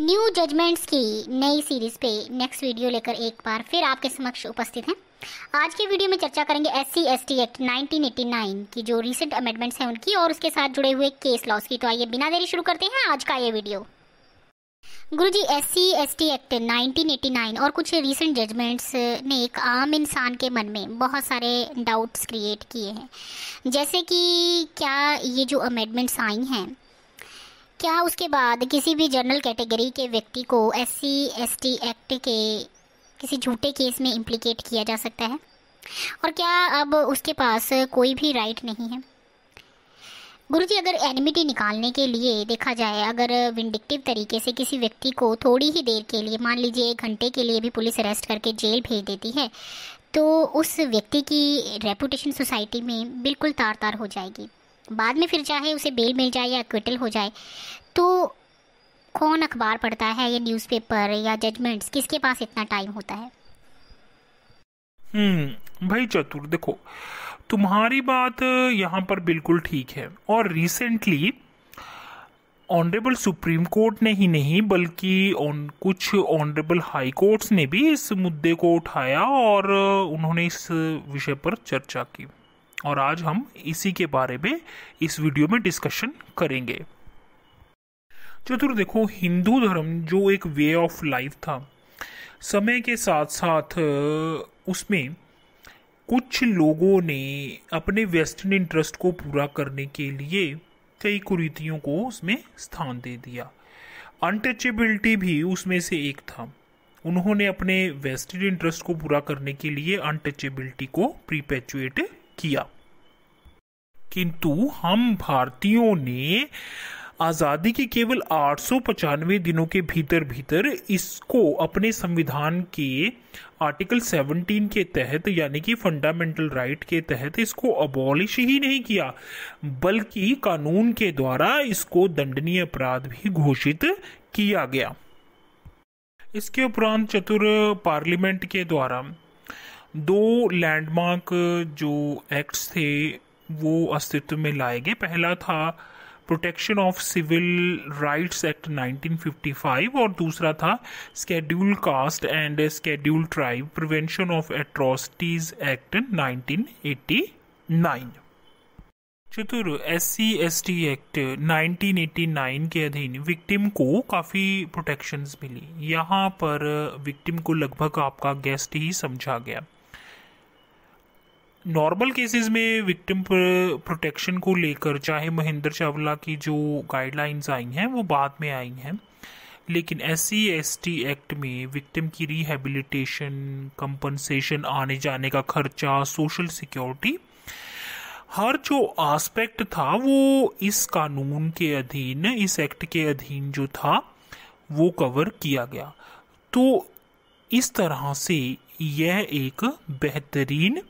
new judgements की नई series पे नेक्स्ट वीडियो लेकर एक बार फिर आपके समक्ष उपस्थित हैं आज के वीडियो में चर्चा करेंगे S C S T act nine की जो रिसेंट अमेंडमेंट्स हैं उनकी और उसके साथ जुड़े हुए केस लॉस की तो आइए बिना देरी शुरू करते हैं आज का ये वीडियो गुरु जी S C S T act 1989 और कुछ रिसेंट जजमेंट्स ने एक आम इंसान के मन में बहुत सारे डाउट्स क्रिएट किए हैं जैसे कि क्या ये जो अमेंडमेंट्स आई हैं क्या उसके बाद किसी भी जनरल कैटेगरी के व्यक्ति को S C S T act के किसी झूठे केस में इम्प्लीकेट किया जा सकता है और क्या अब उसके पास कोई भी राइट नहीं है गुरु जी अगर एनिमिटी निकालने के लिए देखा जाए अगर विंडिक्टिव तरीके से किसी व्यक्ति को थोड़ी ही देर के लिए मान लीजिए एक घंटे के लिए भी पुलिस अरेस्ट करके जेल भेज देती है तो उस व्यक्ति की रेपुटेशन सोसाइटी में बिल्कुल तार तार हो जाएगी बाद में फिर चाहे उसे बेल मिल जाए या एक्विटल हो जाए तो कौन अखबार पढ़ता है या न्यूज़पेपर या जजमेंट्स किसके पास इतना टाइम होता है हम्म भाई चतुर देखो तुम्हारी बात यहाँ पर बिल्कुल ठीक है और रिसेंटली ऑनरेबल सुप्रीम कोर्ट ने ही नहीं बल्कि ऑन कुछ ऑनरेबल हाई कोर्ट्स ने भी इस मुद्दे को उठाया और उन्होंने इस विषय पर चर्चा की और आज हम इसी के बारे में इस वीडियो में डिस्कशन करेंगे चतुर देखो हिंदू धर्म जो एक वे ऑफ लाइफ था समय के साथ साथ उसमें कुछ लोगों ने अपने वेस्टर्न इंटरेस्ट को पूरा करने के लिए कई कुरीतियों को उसमें स्थान दे दिया अनटचेबिलिटी भी उसमें से एक था उन्होंने अपने वेस्टर्न इंटरेस्ट को पूरा करने के लिए अनटचेबिलिटी को प्रीपेचुएट किया किंतु हम भारतीयों ने आज़ादी के केवल आठ दिनों के भीतर भीतर इसको अपने संविधान के आर्टिकल 17 के तहत यानी कि फंडामेंटल राइट के तहत इसको अबॉलिश ही नहीं किया बल्कि कानून के द्वारा इसको दंडनीय अपराध भी घोषित किया गया इसके उपरांत चतुर पार्लियामेंट के द्वारा दो लैंडमार्क जो एक्ट्स थे वो अस्तित्व में लाए गए पहला था protection of civil rights act 1955 और दूसरा था schedule caste and schedule tribe prevention of atrocities act 1989 चतुर S C S T act 1989 के अधीन विक्टिम को काफ़ी प्रोटेक्शंस मिली यहाँ पर विक्टिम को लगभग आपका गेस्ट ही समझा गया नॉर्मल केसेस में विक्टिम प्रोटेक्शन को लेकर चाहे महेंद्र चावला की जो गाइडलाइंस आई हैं वो बाद में आई हैं लेकिन S C S T act में विक्टिम की रिहेबिलिटेशन कंपनसेशन आने जाने का खर्चा सोशल सिक्योरिटी हर जो आस्पेक्ट था वो इस कानून के अधीन इस एक्ट के अधीन जो था वो कवर किया गया तो इस तरह से यह एक बेहतरीन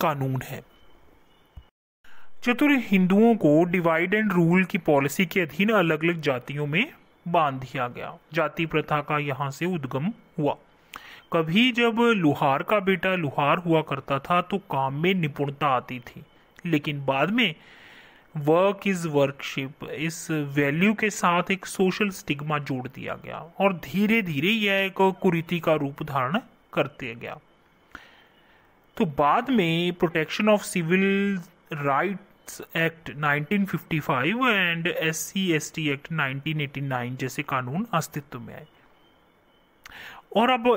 कानून है चतुर हिंदुओं को डिवाइड एंड रूल की पॉलिसी के अधीन अलग अलग जातियों में बांध दिया गया जाति प्रथा का यहाँ से उद्गम हुआ कभी जब लुहार का बेटा लुहार हुआ करता था तो काम में निपुणता आती थी लेकिन बाद में वर्क इज वर्कशिप इस वैल्यू के साथ एक सोशल स्टिग्मा जोड़ दिया गया और धीरे धीरे यह एक कुरीति का रूप धारण करते गया तो बाद में protection of civil rights act 1955 and S C S T act 1989 जैसे कानून अस्तित्व में आए और अब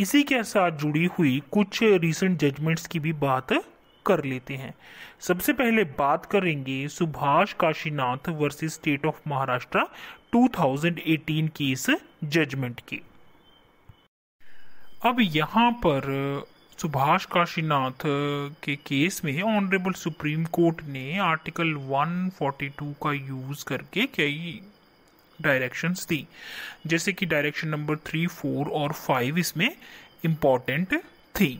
इसी के साथ जुड़ी हुई कुछ रिसेंट जजमेंट्स की भी बात कर लेते हैं सबसे पहले बात करेंगे Subhash Kashinath versus state of Maharashtra 2018 की इस जजमेंट की अब यहां पर सुभाष काशीनाथ के केस में ऑनरेबल सुप्रीम कोर्ट ने आर्टिकल 142 का यूज़ करके कई डायरेक्शंस दी जैसे कि डायरेक्शन नंबर थ्री फोर और फाइव इसमें इंपॉर्टेंट थी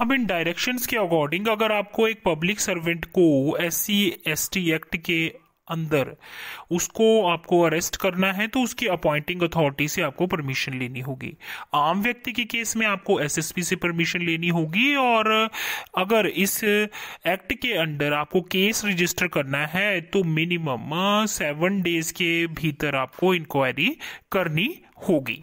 अब इन डायरेक्शंस के अकॉर्डिंग अगर आपको एक पब्लिक सर्वेंट को एस सी एक्ट के अंदर उसको आपको अरेस्ट करना है तो उसकी अपॉइंटिंग अथॉरिटी से आपको परमिशन लेनी होगी आम व्यक्ति के केस में आपको एसएसपी से परमिशन लेनी होगी और अगर इस एक्ट के अंडर आपको केस रजिस्टर करना है तो मिनिमम सेवन डेज के भीतर आपको इंक्वायरी करनी होगी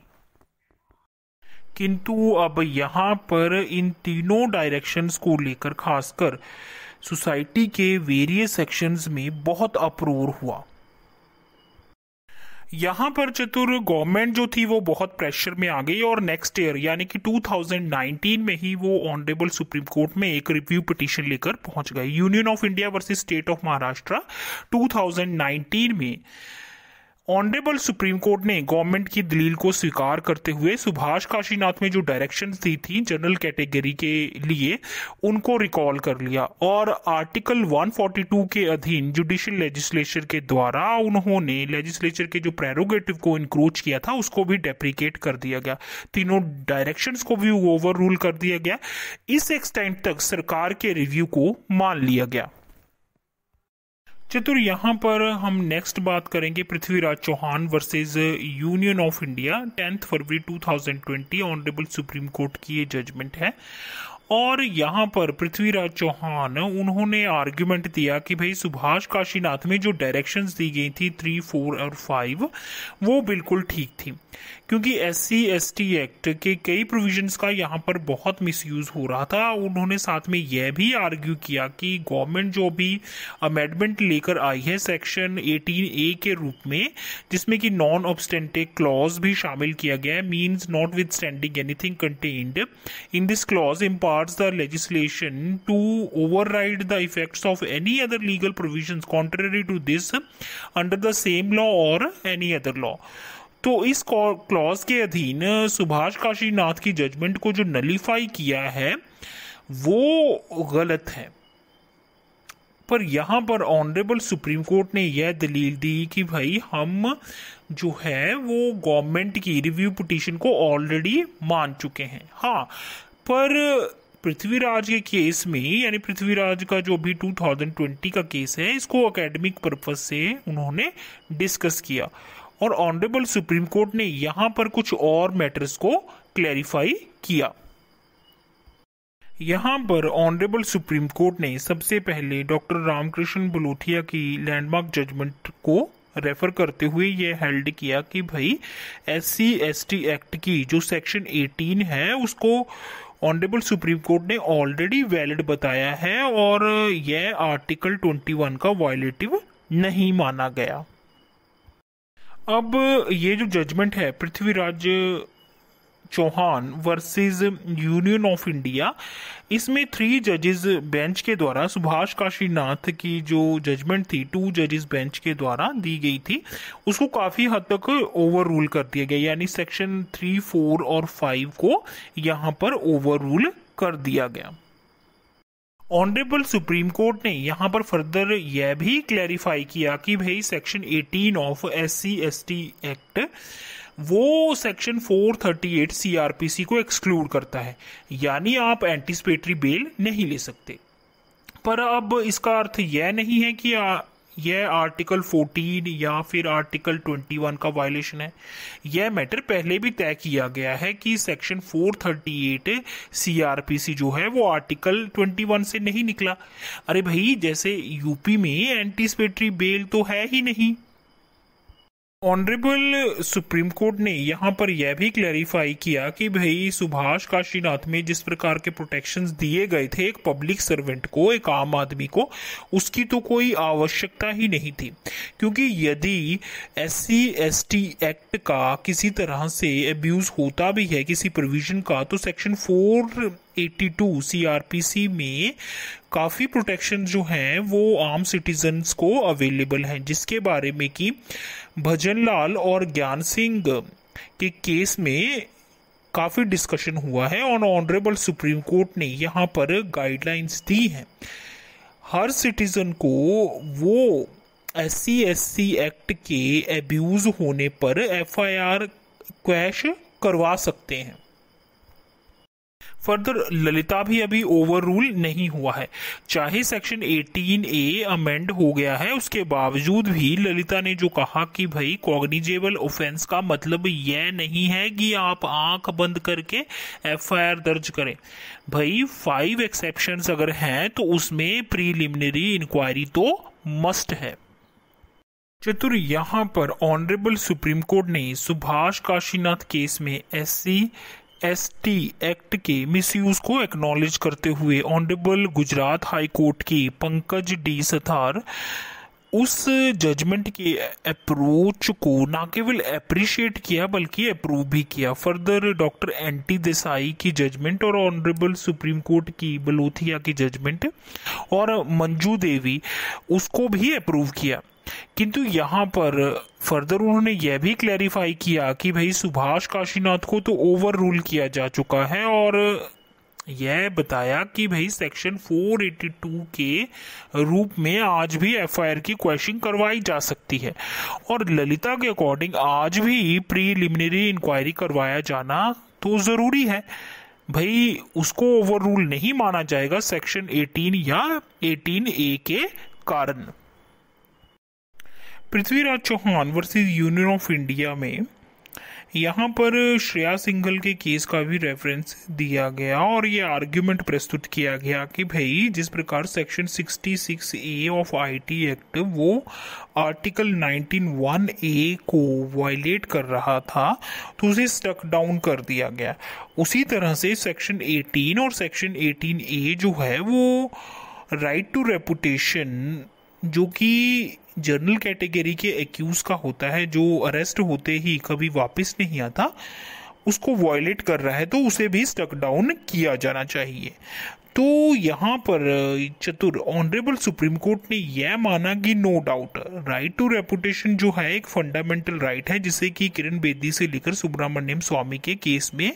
किंतु अब यहां पर इन तीनों डायरेक्शंस को लेकर खासकर सोसाइटी के वेरियस सेक्शंस में बहुत अप्रोर हुआ यहाँ पर चतुर गवर्नमेंट जो थी वो बहुत प्रेशर में आ गई और नेक्स्ट ईयर यानी कि 2019 में ही वो ऑनरेबल सुप्रीम कोर्ट में एक रिव्यू पिटिशन लेकर पहुंच गई union of India versus state of Maharashtra 2019 में ऑनरेबल सुप्रीम कोर्ट ने गवर्नमेंट की दलील को स्वीकार करते हुए सुभाष काशीनाथ में जो डायरेक्शन दी थी जनरल कैटेगरी के लिए उनको रिकॉल कर लिया और आर्टिकल 142 के अधीन जुडिशियल लेजिस्लेचर के द्वारा उन्होंने लेजिस्लेचर के जो प्रेरोगेटिव को इंक्रोच किया था उसको भी डेप्रिकेट कर दिया गया तीनों डायरेक्शन को भी ओवर रूल कर दिया गया इस एक्सटेंट तक सरकार के रिव्यू को मान लिया गया चतुर यहाँ पर हम नेक्स्ट बात करेंगे Prithviraj Chauhan versus union of India tenth फरवरी 2020 ऑनरेबल सुप्रीम कोर्ट की ये जजमेंट है और यहाँ पर पृथ्वीराज चौहान उन्होंने आर्ग्यूमेंट दिया कि भाई सुभाष काशीनाथ में जो डायरेक्शंस दी गई थी थ्री फोर और फाइव वो बिल्कुल ठीक थी क्योंकि S C S T act के कई प्रोविजंस का यहाँ पर बहुत मिसयूज हो रहा था उन्होंने साथ में यह भी आर्ग्यू किया कि गवर्नमेंट जो भी अमेंडमेंट लेकर आई है सेक्शन एटीन ए के रूप में जिसमें कि नॉन ऑब्सटेंटिक क्लॉज भी शामिल किया गया है means notwithstanding anything contained in this clause import empowers the legislation to override the effects of any other legal provisions contrary to this under the same law or any other law तो इस clause के अधीन सुभाष काशीनाथ की judgement को जो nullify किया है वो गलत है पर यहाँ पर ऑनरेबल सुप्रीम कोर्ट ने यह दलील दी कि भाई हम जो है वो गवर्नमेंट की रिव्यू पिटीशन को ऑलरेडी मान चुके हैं हाँ पर पृथ्वीराज के केस में यानी पृथ्वीराज का जो भी 2020 का केस है इसको एकेडमिक पर्पज से उन्होंने डिस्कस किया और ऑनरेबल सुप्रीम कोर्ट ने यहां पर कुछ और मैटर्स को क्लैरिफाई किया यहाँ पर ऑनरेबल सुप्रीम कोर्ट ने सबसे पहले डॉक्टर रामकृष्ण बलोथिया की लैंडमार्क जजमेंट को रेफर करते हुए यह हेल्ड किया कि भाई एस सी एक्ट की जो सेक्शन 18 है उसको ऑनरेबल सुप्रीम कोर्ट ने ऑलरेडी वैलिड बताया है और यह आर्टिकल 21 का वायलेटिव नहीं माना गया अब ये जो जजमेंट है Prithviraj Chauhan versus union of India इसमें थ्री जजेस बेंच के द्वारा सुभाष काशीनाथ की जो जजमेंट थी टू जजेस बेंच के द्वारा दी गई थी उसको काफ़ी हद तक ओवर रूल कर दिया गया यानी सेक्शन थ्री फोर और फाइव को यहाँ पर ओवर रूल कर दिया गया ऑनरेबल सुप्रीम कोर्ट ने यहाँ पर फर्दर यह भी क्लैरिफाई किया कि भाई section 18 of S C act वो सेक्शन 438 सीआरपीसी को एक्सक्लूड करता है यानी आप एंटिसिपेटरी बेल नहीं ले सकते पर अब इसका अर्थ यह नहीं है कि आ, यह आर्टिकल 14 या फिर आर्टिकल 21 का वायलेशन है यह मैटर पहले भी तय किया गया है कि सेक्शन 438 सीआरपीसी जो है वो आर्टिकल 21 से नहीं निकला अरे भाई जैसे यूपी में एंटीसिपेटरी बेल तो है ही नहीं ऑनरेबल सुप्रीम कोर्ट ने यहाँ पर यह भी क्लैरिफाई किया कि भाई सुभाष काशीनाथ में जिस प्रकार के प्रोटेक्शंस दिए गए थे एक पब्लिक सर्वेंट को एक आम आदमी को उसकी तो कोई आवश्यकता ही नहीं थी क्योंकि यदि S C S T act का किसी तरह से अब्यूज़ होता भी है किसी प्रोविज़न का तो सेक्शन फोर 82 CRPC में काफ़ी प्रोटेक्शन जो हैं वो आम सिटीजन्स को अवेलेबल हैं जिसके बारे में कि भजन लाल और ज्ञान सिंह के केस में काफ़ी डिस्कशन हुआ है और ऑनरेबल सुप्रीम कोर्ट ने यहाँ पर गाइडलाइंस दी हैं हर सिटीज़न को वो S C S C act के एब्यूज़ होने पर एफ आई आर करवा सकते हैं फर्दर ललिता भी अभी ओवर रूल नहीं हुआ है चाहे सेक्शन 18 ए अमेंड हो गया है उसके बावजूद भी ललिता ने जो कहा कि भाई कॉग्निजेबल ऑफेंस का मतलब यह नहीं है कि आप आंख बंद करके एफआईआर दर्ज करें भाई फाइव एक्सेप्शन अगर हैं तो उसमें प्रीलिमिनरी इंक्वायरी तो मस्ट है चतुर यहाँ पर ऑनरेबल सुप्रीम कोर्ट ने सुभाष काशीनाथ केस में एससी एसटी एक्ट के मिसयूज को एक्नॉलेज करते हुए ऑनरेबल गुजरात हाई कोर्ट के पंकज डी सथार उस जजमेंट के अप्रोच को ना केवल अप्रिशिएट किया बल्कि अप्रूव भी किया further doctor N T Desai की जजमेंट और ऑनरेबल सुप्रीम कोर्ट की बलोथिया की जजमेंट और मंजू देवी उसको भी अप्रूव किया किंतु यहाँ पर फर्दर उन्होंने यह भी क्लैरिफाई किया कि भाई सुभाष काशीनाथ को तो ओवर रूल किया जा चुका है और यह बताया कि भाई सेक्शन 482 के रूप में आज भी एफआईआर की क्वेश्चन करवाई जा सकती है और ललिता के अकॉर्डिंग आज भी प्रीलिमिनरी इंक्वायरी करवाया जाना तो ज़रूरी है भाई उसको ओवर रूल नहीं माना जाएगा सेक्शन 18 या 18 ए के कारण Prithviraj Chauhan versus union of India में यहाँ पर श्रेया सिंघल के केस का भी रेफरेंस दिया गया और ये आर्ग्यूमेंट प्रस्तुत किया गया कि भाई जिस प्रकार section 66 A of IT act वो आर्टिकल 191 ए को वायलेट कर रहा था तो उसे स्टक डाउन कर दिया गया उसी तरह से सेक्शन 18 और सेक्शन 18 ए जो है वो राइट टू रेपुटेशन जो कि जनरल कैटेगरी के एक्यूज़ का होता है जो अरेस्ट होते ही कभी वापस नहीं आता उसको वॉयलेट कर रहा है तो उसे भी स्टक डाउन किया जाना चाहिए तो यहाँ पर चतुर ऑनरेबल सुप्रीम कोर्ट ने यह माना कि no doubt right to reputation जो है एक फंडामेंटल राइट है जिसे कि किरण बेदी से लेकर सुब्रमण्यम स्वामी के केस में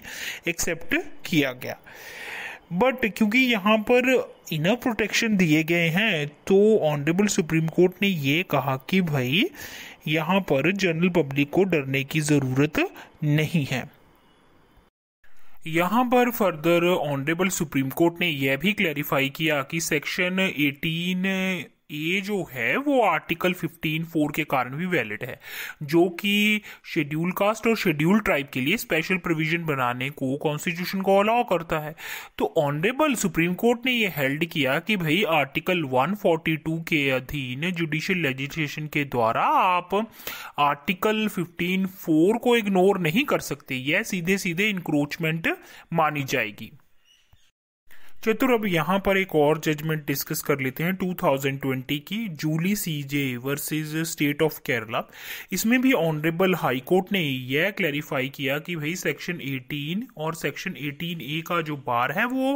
एक्सेप्ट किया गया बट क्योंकि यहाँ पर इनर प्रोटेक्शन दिए गए हैं तो ऑनरेबल सुप्रीम कोर्ट ने ये कहा कि भाई यहाँ पर जनरल पब्लिक को डरने की ज़रूरत नहीं है यहाँ पर फर्दर ऑनरेबल सुप्रीम कोर्ट ने यह भी क्लैरिफाई किया कि सेक्शन 18 ए जो है वो आर्टिकल 15 फोर के कारण भी वैलिड है जो कि शेड्यूल कास्ट और शेड्यूल ट्राइब के लिए स्पेशल प्रोविजन बनाने को कॉन्स्टिट्यूशन को अलाउ करता है तो ऑनरेबल सुप्रीम कोर्ट ने यह हेल्ड किया कि भाई आर्टिकल 142 के अधीन जुडिशियल लेजिस्लेशन के द्वारा आप आर्टिकल 15 फोर को इग्नोर नहीं कर सकते यह सीधे सीधे इंक्रोचमेंट मानी जाएगी चतुर अब यहाँ पर एक और जजमेंट डिस्कस कर लेते हैं 2020 की Julie CJ versus state of Kerala इसमें भी ऑनरेबल हाईकोर्ट ने यह क्लैरिफाई किया कि भाई सेक्शन 18 और सेक्शन 18 ए का जो बार है वो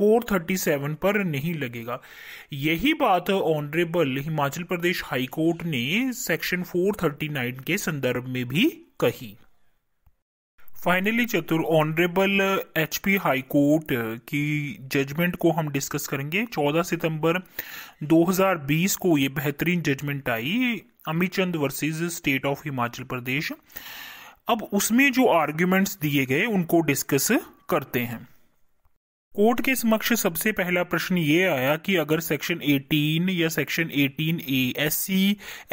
437 पर नहीं लगेगा यही बात ऑनरेबल हिमाचल प्रदेश हाईकोर्ट ने सेक्शन 439 के संदर्भ में भी कही फाइनली चतुर honourable H P high court की जजमेंट को हम डिस्कस करेंगे 14 सितंबर 2020 को ये बेहतरीन जजमेंट आई Amit Chand versus state of Himachal Pradesh अब उसमें जो आर्ग्यूमेंट्स दिए गए उनको डिस्कस करते हैं कोर्ट के समक्ष सबसे पहला प्रश्न ये आया कि अगर सेक्शन 18 या section 18 A S C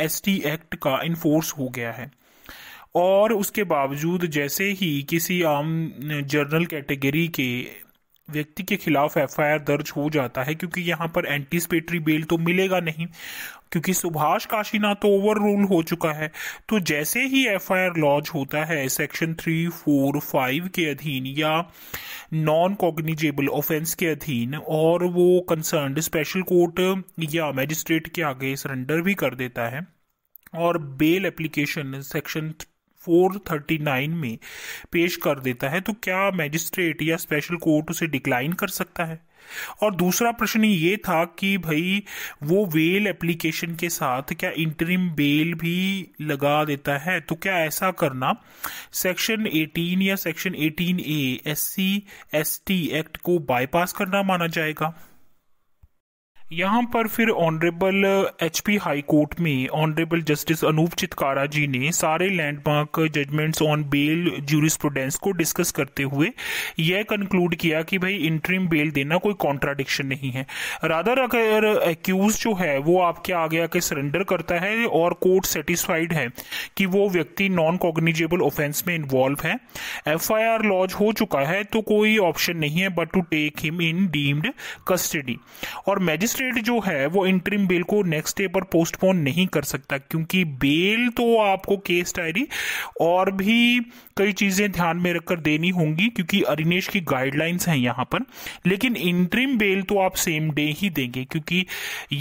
S T act का इन्फोर्स हो गया है और उसके बावजूद जैसे ही किसी आम जर्नल कैटेगरी के व्यक्ति के खिलाफ एफआईआर दर्ज हो जाता है क्योंकि यहाँ पर एंटीस्पेटरी बेल तो मिलेगा नहीं क्योंकि सुभाष काशीनाथ तो ओवर रूल हो चुका है तो जैसे ही एफआईआर लॉन्च होता है सेक्शन थ्री फोर फाइव के अधीन या नॉन कॉग्निजेबल ऑफेंस के अधीन और वो कंसर्न स्पेशल कोर्ट या मैजिस्ट्रेट के आगे सरेंडर भी कर देता है और बेल एप्लीकेशन सेक्शन 439 में पेश कर देता है तो क्या मैजिस्ट्रेट या स्पेशल कोर्ट उसे डिक्लाइन कर सकता है और दूसरा प्रश्न ये था कि भाई वो वेल एप्लीकेशन के साथ क्या इंटरिम बेल भी लगा देता है तो क्या ऐसा करना सेक्शन 18 या section 18 A S C S T act को बाईपास करना माना जाएगा यहाँ पर फिर ऑनरेबल एचपी हाई कोर्ट में ऑनरेबल जस्टिस अनूप चितकारा जी ने सारे landmark judgements on bail jurisprudence को डिस्कस करते हुए यह कंक्लूड किया कि भाई इंट्रीम बेल देना कोई कॉन्ट्राडिक्शन नहीं है रादर अगर एक्यूज जो है वो आपके आगे आके सरेंडर करता है और कोर्ट सेटिस्फाइड है कि वो व्यक्ति नॉन कॉग्निजेबल ऑफेंस में इन्वॉल्व है एफ आई आर लॉज हो चुका है तो कोई ऑप्शन नहीं है but to take him in deemed custody और मैजिस्ट्रेट मजिस्ट्रेट जो है वो इंटरिम बेल को नेक्स्ट डे पर पोस्टपोन नहीं कर सकता क्योंकि बेल तो आपको केस डायरी और भी कई चीज़ें ध्यान में रखकर देनी होंगी क्योंकि अरिनेश की गाइडलाइंस हैं यहां पर लेकिन इंटरिम बेल तो आप सेम डे ही देंगे क्योंकि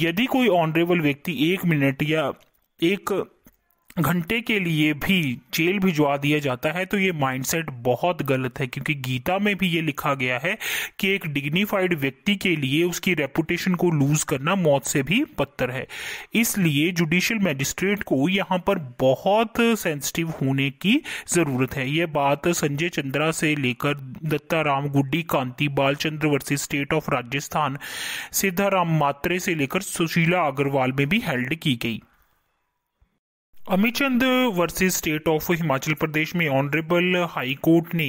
यदि कोई ऑनरेबल व्यक्ति एक मिनट या एक घंटे के लिए भी जेल भिजवा दिया जाता है तो ये माइंडसेट बहुत गलत है क्योंकि गीता में भी ये लिखा गया है कि एक डिग्निफाइड व्यक्ति के लिए उसकी रेपुटेशन को लूज करना मौत से भी पत्थर है इसलिए जुडिशियल मैजिस्ट्रेट को यहाँ पर बहुत सेंसिटिव होने की ज़रूरत है ये बात संजय चंद्रा से लेकर Dattaram Guddi Kanti Balchandra versus state of Rajasthan Siddharam Mhetre से लेकर सुशीला अग्रवाल में भी हेल्ड की गई Amit Chand versus state of Himachal Pradesh में ऑनरेबल हाई कोर्ट ने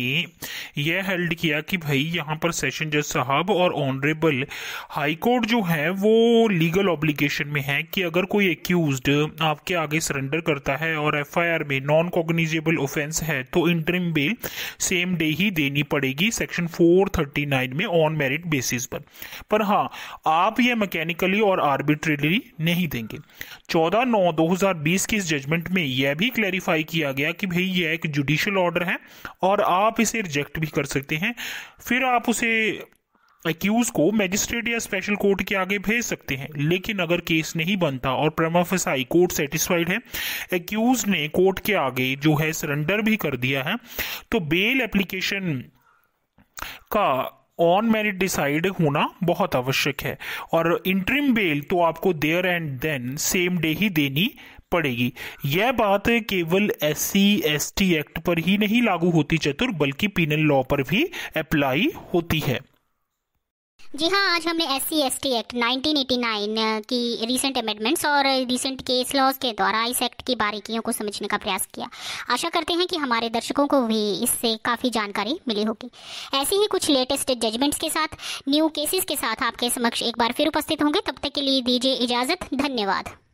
यह हेल्ड किया कि भाई यहाँ पर सेशन जज साहब और ऑनरेबल हाई कोर्ट जो है वो लीगल ऑब्लिगेशन में है कि अगर कोई एक्यूज आपके आगे सरेंडर करता है और एफआईआर में नॉन कॉग्निजेबल ऑफेंस है तो इंटरिम बेल सेम डे ही देनी पड़ेगी सेक्शन 439 में ऑन मेरिट बेसिस पर पर हाँ आप यह मैकेनिकली और आर्बिट्रेरी नहीं देंगे चौदह नौ 2020 के इस जजमेंट में यह भी क्लैरिफाई किया गया कि भाई यह एक जुडिशियल ऑर्डर है और आप इसे रिजेक्ट भी कर सकते हैं फिर आप उसे एक्यूज को मैजिस्ट्रेट या स्पेशल कोर्ट के आगे भेज सकते हैं लेकिन अगर केस नहीं बनता और प्रमाफसाई कोर्ट सेटिस्फाइड है एक्यूज ने कोर्ट के आगे जो है सरेंडर भी कर दिया है तो बेल एप्लीकेशन का ऑन मेरिट डिसाइड होना बहुत आवश्यक है और इंट्रीम बेल तो आपको there and then same day ही देनी पड़ेगी यह बात केवल S C S T act पर ही नहीं लागू होती चतुर बल्कि पीनल लॉ पर भी अप्लाई होती है जी हाँ आज हमने S C S T act 1989 की रीसेंट अमेंडमेंट्स और रीसेंट केस लॉज के द्वारा इस एक्ट की बारीकियों को समझने का प्रयास किया आशा करते हैं कि हमारे दर्शकों को भी इससे काफ़ी जानकारी मिली होगी ऐसे ही कुछ लेटेस्ट जजमेंट्स के साथ न्यू केसेस के साथ आपके समक्ष एक बार फिर उपस्थित होंगे तब तक के लिए दीजिए इजाज़त धन्यवाद